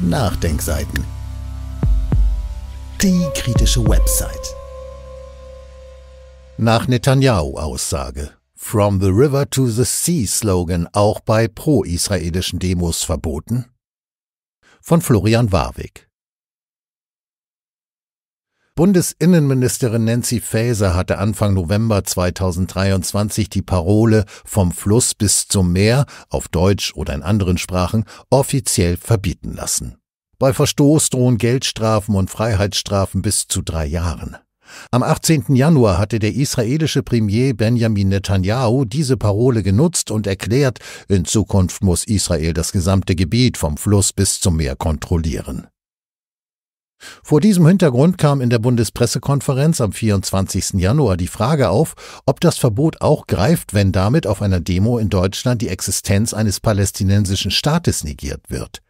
Nachdenkseiten. Die kritische Website. Nach Netanyahu-Aussage. From the River to the Sea-Slogan auch bei pro-israelischen Demos verboten? Von Florian Warwick. Bundesinnenministerin Nancy Faeser hatte Anfang November 2023 die Parole vom Fluss bis zum Meer auf Deutsch oder in anderen Sprachen offiziell verbieten lassen. Bei Verstoß drohen Geldstrafen und Freiheitsstrafen bis zu drei Jahren. Am 18. Januar hatte der israelische Premier Benjamin Netanyahu diese Parole genutzt und erklärt, in Zukunft muss Israel das gesamte Gebiet vom Fluss bis zum Meer kontrollieren. Vor diesem Hintergrund kam in der Bundespressekonferenz am 24. Januar die Frage auf, ob das Verbot auch greift, wenn damit auf einer Demo in Deutschland die Existenz eines palästinensischen Staates negiert wird.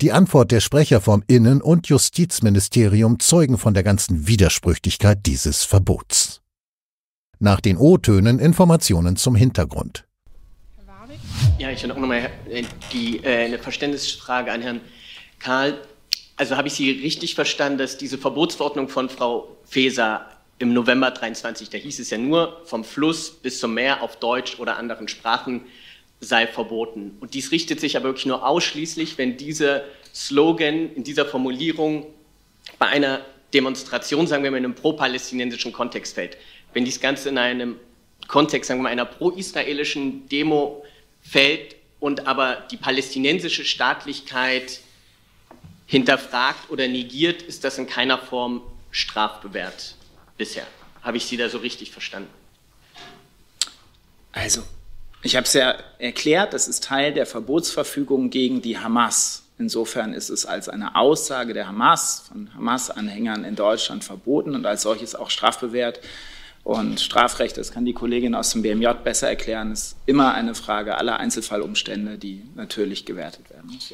Die Antwort der Sprecher vom Innen- und Justizministerium zeugen von der ganzen Widersprüchlichkeit dieses Verbots. Nach den O-Tönen Informationen zum Hintergrund. Ja, ich habe auch nochmal äh, die, äh, eine Verständnisfrage an Herrn Karl. Also habe ich Sie richtig verstanden, dass diese Verbotsverordnung von Frau Feser im November 23, da hieß es ja nur, vom Fluss bis zum Meer auf Deutsch oder anderen Sprachen sei verboten. Und dies richtet sich aber wirklich nur ausschließlich, wenn dieser Slogan in dieser Formulierung bei einer Demonstration, sagen wir mal, in einem pro-palästinensischen Kontext fällt. Wenn dies Ganze in einem Kontext, sagen wir mal, einer pro-israelischen Demo fällt und aber die palästinensische Staatlichkeit hinterfragt oder negiert, ist das in keiner Form strafbewehrt bisher. Habe ich Sie da so richtig verstanden? Also, ich habe es ja erklärt, das ist Teil der Verbotsverfügung gegen die Hamas. Insofern ist es als eine Aussage der Hamas, von Hamas-Anhängern in Deutschland verboten und als solches auch strafbewehrt. Und Strafrecht, das kann die Kollegin aus dem BMJ besser erklären, ist immer eine Frage aller Einzelfallumstände, die natürlich gewertet werden muss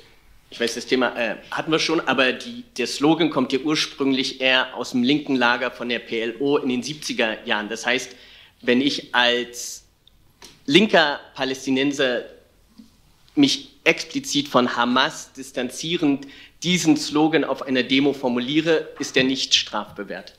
ich weiß, das Thema äh, hatten wir schon, aber die, der Slogan kommt ja ursprünglich eher aus dem linken Lager von der PLO in den 70er Jahren. Das heißt, wenn ich als linker Palästinenser mich explizit von Hamas distanzierend diesen Slogan auf einer Demo formuliere, ist er nicht strafbewehrt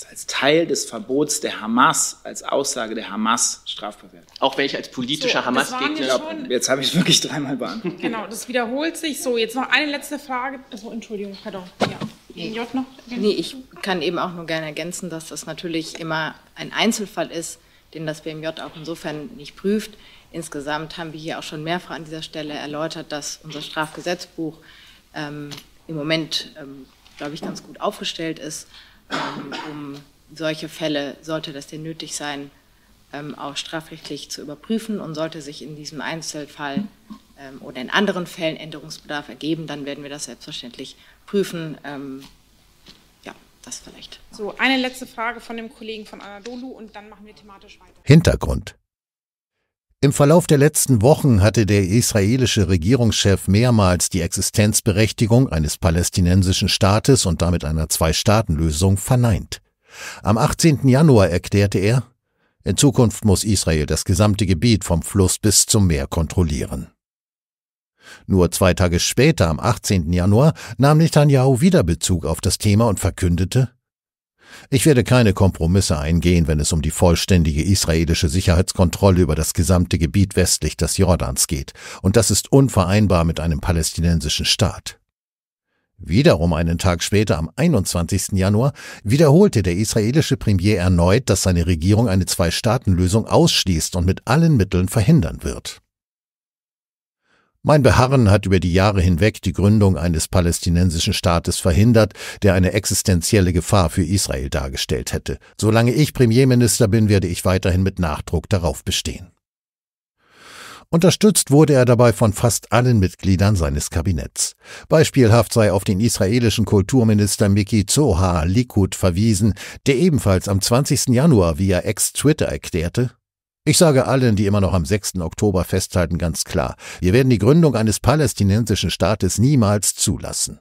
das als Teil des Verbots der Hamas, als Aussage der Hamas strafbar wird. Auch wenn ich als politischer so, Hamas-Gegner... Jetzt habe ich es wirklich dreimal beantwortet. Genau, das wiederholt sich. So, jetzt noch eine letzte Frage. Also, Entschuldigung, pardon. Ja. Nee. Noch? nee, ich kann eben auch nur gerne ergänzen, dass das natürlich immer ein Einzelfall ist, den das BMJ auch insofern nicht prüft. Insgesamt haben wir hier auch schon mehrfach an dieser Stelle erläutert, dass unser Strafgesetzbuch ähm, im Moment, ähm, glaube ich, ganz gut aufgestellt ist ähm, um solche Fälle, sollte das denn nötig sein, ähm, auch strafrechtlich zu überprüfen und sollte sich in diesem Einzelfall ähm, oder in anderen Fällen Änderungsbedarf ergeben, dann werden wir das selbstverständlich prüfen. Ja, das vielleicht. So, eine letzte Frage von dem Kollegen von Anadolu und dann machen wir thematisch weiter. Hintergrund. Im Verlauf der letzten Wochen hatte der israelische Regierungschef mehrmals die Existenzberechtigung eines palästinensischen Staates und damit einer Zwei-Staaten-Lösung verneint. Am 18. Januar erklärte er, in Zukunft muss Israel das gesamte Gebiet vom Fluss bis zum Meer kontrollieren. Nur zwei Tage später, am 18. Januar, nahm Netanyahu wieder Bezug auf das Thema und verkündete, ich werde keine Kompromisse eingehen, wenn es um die vollständige israelische Sicherheitskontrolle über das gesamte Gebiet westlich des Jordans geht, und das ist unvereinbar mit einem palästinensischen Staat. Wiederum einen Tag später, am 21. Januar, wiederholte der israelische Premier erneut, dass seine Regierung eine Zwei-Staaten-Lösung ausschließt und mit allen Mitteln verhindern wird. Mein Beharren hat über die Jahre hinweg die Gründung eines palästinensischen Staates verhindert, der eine existenzielle Gefahr für Israel dargestellt hätte. Solange ich Premierminister bin, werde ich weiterhin mit Nachdruck darauf bestehen. Unterstützt wurde er dabei von fast allen Mitgliedern seines Kabinetts. Beispielhaft sei auf den israelischen Kulturminister Miki Zohar Likud verwiesen, der ebenfalls am 20. Januar via Ex-Twitter erklärte, ich sage allen, die immer noch am 6. Oktober festhalten, ganz klar, wir werden die Gründung eines palästinensischen Staates niemals zulassen.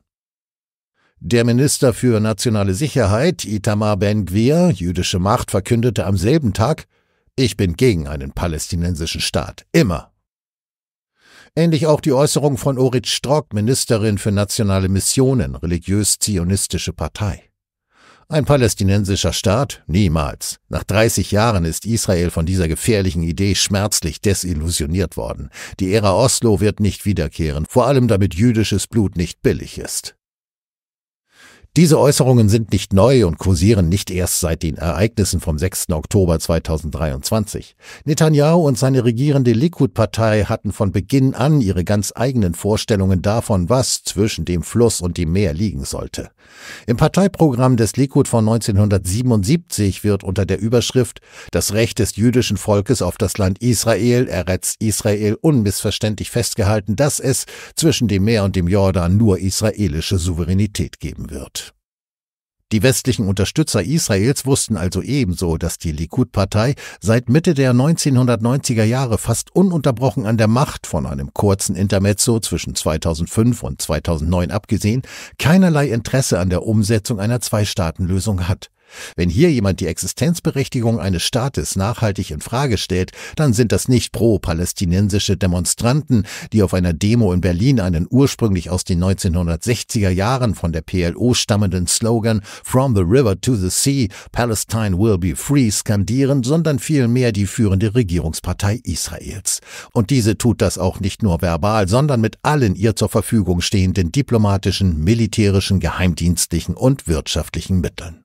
Der Minister für nationale Sicherheit, Itamar Ben-Gvir, jüdische Macht, verkündete am selben Tag, ich bin gegen einen palästinensischen Staat, immer. Ähnlich auch die Äußerung von Orit Strock, Ministerin für nationale Missionen, religiös-zionistische Partei. Ein palästinensischer Staat? Niemals. Nach 30 Jahren ist Israel von dieser gefährlichen Idee schmerzlich desillusioniert worden. Die Ära Oslo wird nicht wiederkehren, vor allem damit jüdisches Blut nicht billig ist. Diese Äußerungen sind nicht neu und kursieren nicht erst seit den Ereignissen vom 6. Oktober 2023. Netanyahu und seine regierende Likud-Partei hatten von Beginn an ihre ganz eigenen Vorstellungen davon, was zwischen dem Fluss und dem Meer liegen sollte. Im Parteiprogramm des Likud von 1977 wird unter der Überschrift Das Recht des jüdischen Volkes auf das Land Israel, Eretz Israel unmissverständlich festgehalten, dass es zwischen dem Meer und dem Jordan nur israelische Souveränität geben wird. Die westlichen Unterstützer Israels wussten also ebenso, dass die Likud-Partei seit Mitte der 1990er Jahre fast ununterbrochen an der Macht von einem kurzen Intermezzo zwischen 2005 und 2009 abgesehen, keinerlei Interesse an der Umsetzung einer Zwei-Staaten-Lösung hat. Wenn hier jemand die Existenzberechtigung eines Staates nachhaltig in Frage stellt, dann sind das nicht pro-palästinensische Demonstranten, die auf einer Demo in Berlin einen ursprünglich aus den 1960er Jahren von der PLO stammenden Slogan From the River to the Sea, Palestine will be free skandieren, sondern vielmehr die führende Regierungspartei Israels. Und diese tut das auch nicht nur verbal, sondern mit allen ihr zur Verfügung stehenden diplomatischen, militärischen, geheimdienstlichen und wirtschaftlichen Mitteln.